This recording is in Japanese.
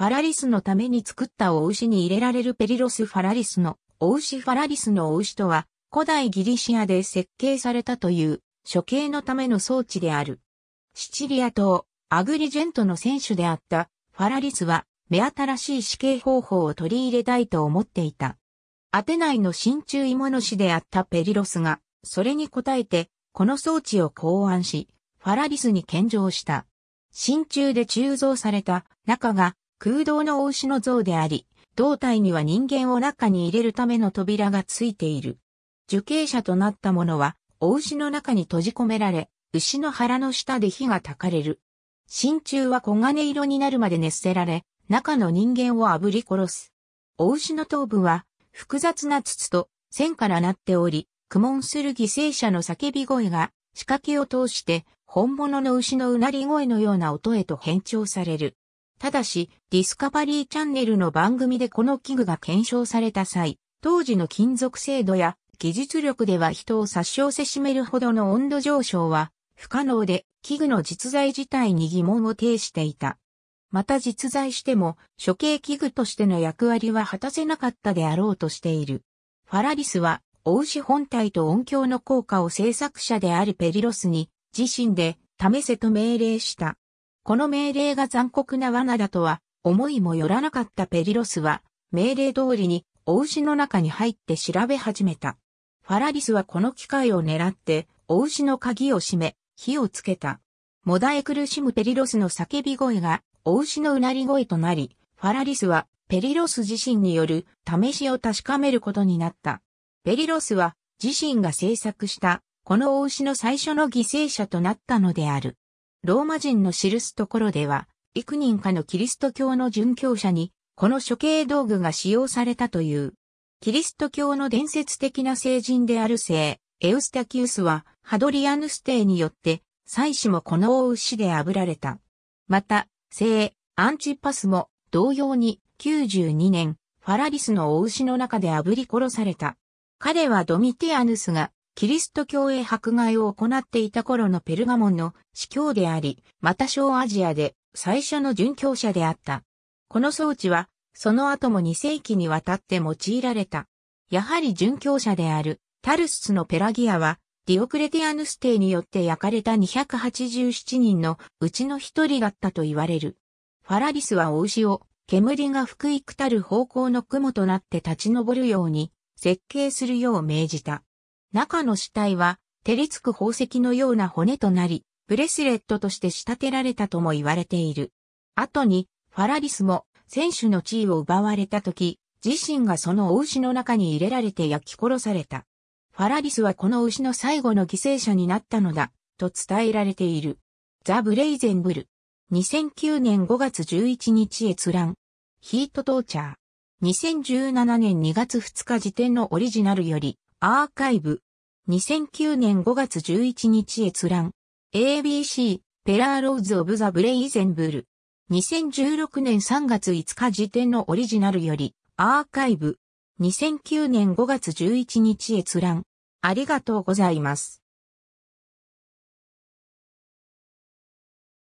ファラリスのために作ったお牛に入れられるペリロス・ファラリスのお牛ファラリスのお牛とは、古代ギリシアで設計されたという処刑のための装置である。シチリア島、アグリジェントの選手であったファラリスは、目新しい死刑方法を取り入れたいと思っていた。アテナイの真鍮芋の死であったペリロスが、それに応えて、この装置を考案し、ファラリスに献上した。真鍮で鋳造された中が空洞の大牛の像であり、胴体には人間を中に入れるための扉がついている。受刑者となった者は、お牛の中に閉じ込められ、牛の腹の下で火が焚かれる。真鍮は黄金色になるまで熱せられ、中の人間を炙り殺す。お牛の頭部は、複雑な筒と線からなっており、苦悶する犠牲者の叫び声が、仕掛けを通して、本物の牛のうなり声のような音へと変調される。ただし、ディスカバリーチャンネルの番組でこの器具が検証された際、当時の金属精度や技術力では人を殺傷せしめるほどの温度上昇は不可能で、器具の実在自体に疑問を呈していた。また実在しても、処刑器具としての役割は果たせなかったであろうとしている。ファラリスは、お牛本体と音響の効果を制作者であるペリロスに、自身で、試せと命令した。この命令が残酷な罠だとは思いもよらなかったペリロスは命令通りにお牛の中に入って調べ始めた。ファラリスはこの機会を狙ってお牛の鍵を閉め火をつけた。もだえ苦しむペリロスの叫び声がお牛のうなり声となり、ファラリスはペリロス自身による試しを確かめることになった。ペリロスは自身が制作したこのお牛の最初の犠牲者となったのである。ローマ人の記すところでは、幾人かのキリスト教の殉教者に、この処刑道具が使用されたという。キリスト教の伝説的な聖人である聖、エウスタキウスは、ハドリアヌス帝によって、祭祀もこの大牛で炙られた。また、聖、アンチパスも、同様に、92年、ファラリスの大牛の中で炙り殺された。彼はドミティアヌスが、キリスト教へ迫害を行っていた頃のペルガモンの司教であり、また小アジアで最初の殉教者であった。この装置は、その後も2世紀にわたって用いられた。やはり殉教者であるタルススのペラギアは、ディオクレティアヌス帝によって焼かれた287人のうちの一人だったと言われる。ファラリスはお牛を、煙が福くたる方向の雲となって立ち上るように、設計するよう命じた。中の死体は、照りつく宝石のような骨となり、ブレスレットとして仕立てられたとも言われている。後に、ファラリスも、選手の地位を奪われた時、自身がそのお牛の中に入れられて焼き殺された。ファラリスはこの牛の最後の犠牲者になったのだ、と伝えられている。ザ・ブレイゼンブル。2009年5月11日閲覧。ヒートトーチャー。2017年2月2日時点のオリジナルより、アーカイブ。2009年5月11日閲覧。ABC、ペラーローズ・オブ・ザ・ブレイゼンブル。2016年3月5日時点のオリジナルより、アーカイブ。2009年5月11日閲覧。ありがとうございます。